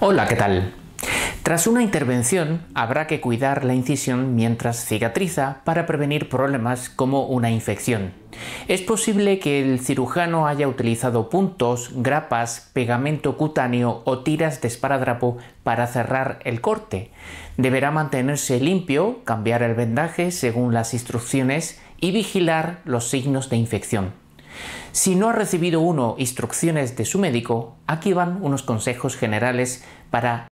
Hola, ¿qué tal? Tras una intervención, habrá que cuidar la incisión mientras cicatriza para prevenir problemas como una infección. Es posible que el cirujano haya utilizado puntos, grapas, pegamento cutáneo o tiras de esparadrapo para cerrar el corte. Deberá mantenerse limpio, cambiar el vendaje según las instrucciones y vigilar los signos de infección. Si no ha recibido uno instrucciones de su médico, aquí van unos consejos generales para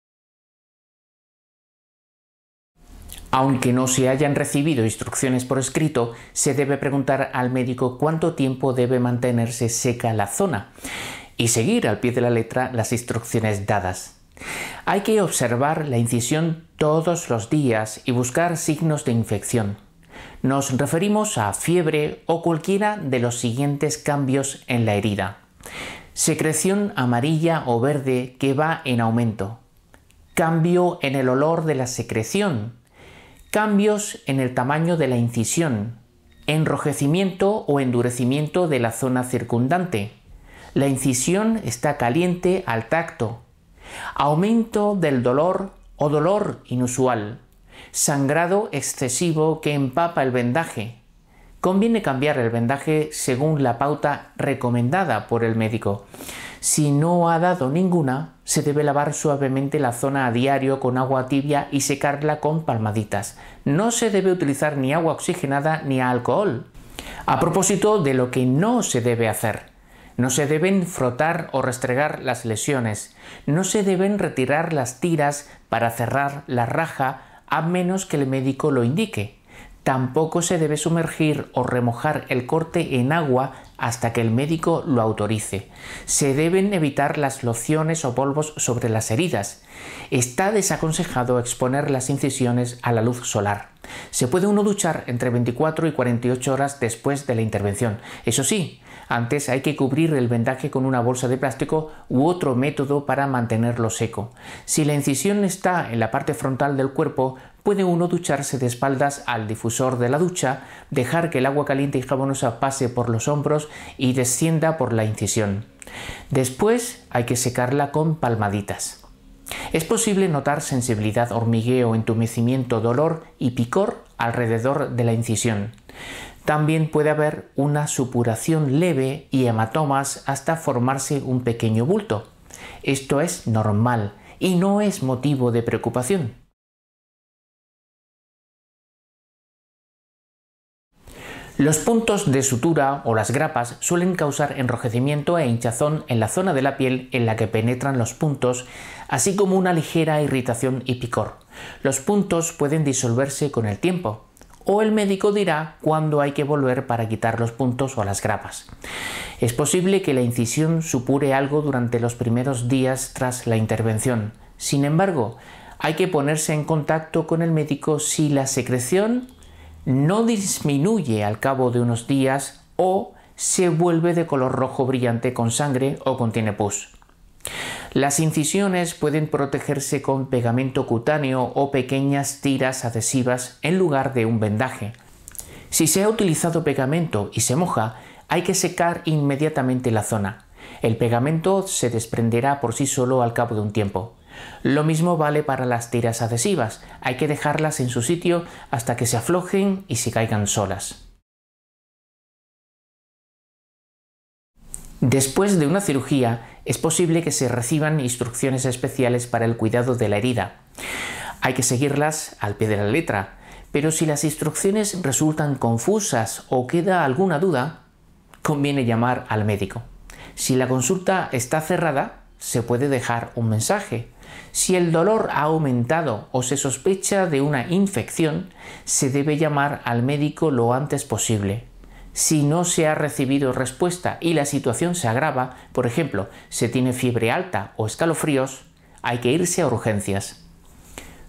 Aunque no se hayan recibido instrucciones por escrito, se debe preguntar al médico cuánto tiempo debe mantenerse seca la zona y seguir al pie de la letra las instrucciones dadas. Hay que observar la incisión todos los días y buscar signos de infección. Nos referimos a fiebre o cualquiera de los siguientes cambios en la herida. Secreción amarilla o verde que va en aumento. Cambio en el olor de la secreción. Cambios en el tamaño de la incisión. Enrojecimiento o endurecimiento de la zona circundante. La incisión está caliente al tacto. Aumento del dolor o dolor inusual sangrado excesivo que empapa el vendaje. Conviene cambiar el vendaje según la pauta recomendada por el médico. Si no ha dado ninguna, se debe lavar suavemente la zona a diario con agua tibia y secarla con palmaditas. No se debe utilizar ni agua oxigenada ni alcohol. A propósito de lo que no se debe hacer. No se deben frotar o restregar las lesiones. No se deben retirar las tiras para cerrar la raja a menos que el médico lo indique. Tampoco se debe sumergir o remojar el corte en agua hasta que el médico lo autorice. Se deben evitar las lociones o polvos sobre las heridas. Está desaconsejado exponer las incisiones a la luz solar. Se puede uno duchar entre 24 y 48 horas después de la intervención. Eso sí, antes hay que cubrir el vendaje con una bolsa de plástico u otro método para mantenerlo seco. Si la incisión está en la parte frontal del cuerpo, puede uno ducharse de espaldas al difusor de la ducha, dejar que el agua caliente y jabonosa pase por los hombros y descienda por la incisión. Después hay que secarla con palmaditas. Es posible notar sensibilidad, hormigueo, entumecimiento, dolor y picor alrededor de la incisión. También puede haber una supuración leve y hematomas hasta formarse un pequeño bulto. Esto es normal y no es motivo de preocupación. Los puntos de sutura o las grapas suelen causar enrojecimiento e hinchazón en la zona de la piel en la que penetran los puntos, así como una ligera irritación y picor. Los puntos pueden disolverse con el tiempo, o el médico dirá cuándo hay que volver para quitar los puntos o las grapas. Es posible que la incisión supure algo durante los primeros días tras la intervención. Sin embargo, hay que ponerse en contacto con el médico si la secreción no disminuye al cabo de unos días o se vuelve de color rojo brillante con sangre o contiene pus. Las incisiones pueden protegerse con pegamento cutáneo o pequeñas tiras adhesivas en lugar de un vendaje. Si se ha utilizado pegamento y se moja, hay que secar inmediatamente la zona. El pegamento se desprenderá por sí solo al cabo de un tiempo. Lo mismo vale para las tiras adhesivas, hay que dejarlas en su sitio hasta que se aflojen y se caigan solas. Después de una cirugía, es posible que se reciban instrucciones especiales para el cuidado de la herida. Hay que seguirlas al pie de la letra, pero si las instrucciones resultan confusas o queda alguna duda, conviene llamar al médico. Si la consulta está cerrada, se puede dejar un mensaje. Si el dolor ha aumentado o se sospecha de una infección, se debe llamar al médico lo antes posible. Si no se ha recibido respuesta y la situación se agrava, por ejemplo, se tiene fiebre alta o escalofríos, hay que irse a urgencias.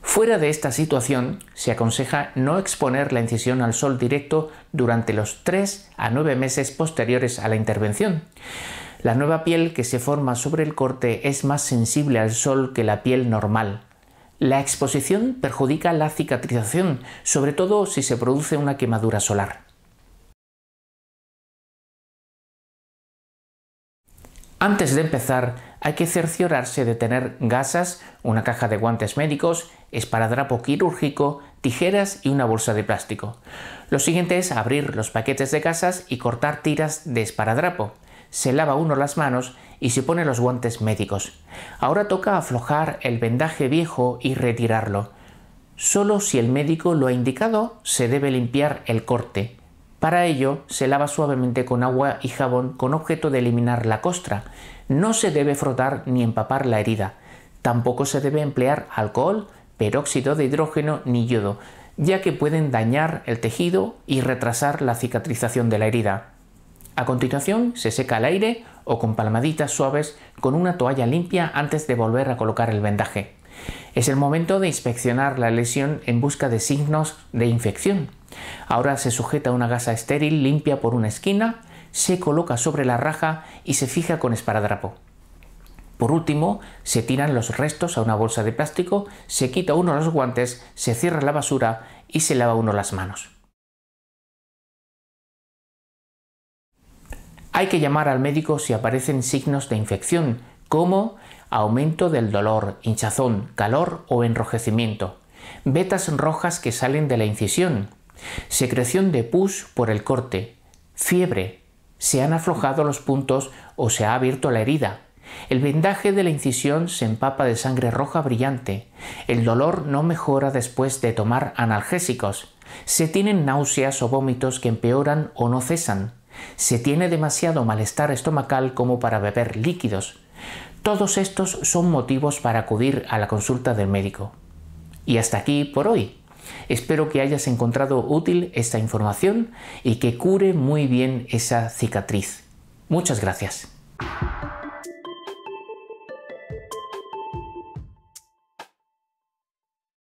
Fuera de esta situación, se aconseja no exponer la incisión al sol directo durante los 3 a 9 meses posteriores a la intervención. La nueva piel que se forma sobre el corte es más sensible al sol que la piel normal. La exposición perjudica la cicatrización, sobre todo si se produce una quemadura solar. Antes de empezar, hay que cerciorarse de tener gasas, una caja de guantes médicos, esparadrapo quirúrgico, tijeras y una bolsa de plástico. Lo siguiente es abrir los paquetes de gasas y cortar tiras de esparadrapo se lava uno las manos y se pone los guantes médicos. Ahora toca aflojar el vendaje viejo y retirarlo. Solo si el médico lo ha indicado se debe limpiar el corte. Para ello se lava suavemente con agua y jabón con objeto de eliminar la costra. No se debe frotar ni empapar la herida. Tampoco se debe emplear alcohol, peróxido de hidrógeno ni yodo, ya que pueden dañar el tejido y retrasar la cicatrización de la herida. A continuación se seca al aire o con palmaditas suaves con una toalla limpia antes de volver a colocar el vendaje. Es el momento de inspeccionar la lesión en busca de signos de infección. Ahora se sujeta una gasa estéril limpia por una esquina, se coloca sobre la raja y se fija con esparadrapo. Por último, se tiran los restos a una bolsa de plástico, se quita uno de los guantes, se cierra la basura y se lava uno las manos. Hay que llamar al médico si aparecen signos de infección, como aumento del dolor, hinchazón, calor o enrojecimiento, vetas rojas que salen de la incisión, secreción de pus por el corte, fiebre, se han aflojado los puntos o se ha abierto la herida. El vendaje de la incisión se empapa de sangre roja brillante. El dolor no mejora después de tomar analgésicos. Se tienen náuseas o vómitos que empeoran o no cesan. Se tiene demasiado malestar estomacal como para beber líquidos. Todos estos son motivos para acudir a la consulta del médico. Y hasta aquí por hoy. Espero que hayas encontrado útil esta información y que cure muy bien esa cicatriz. Muchas gracias.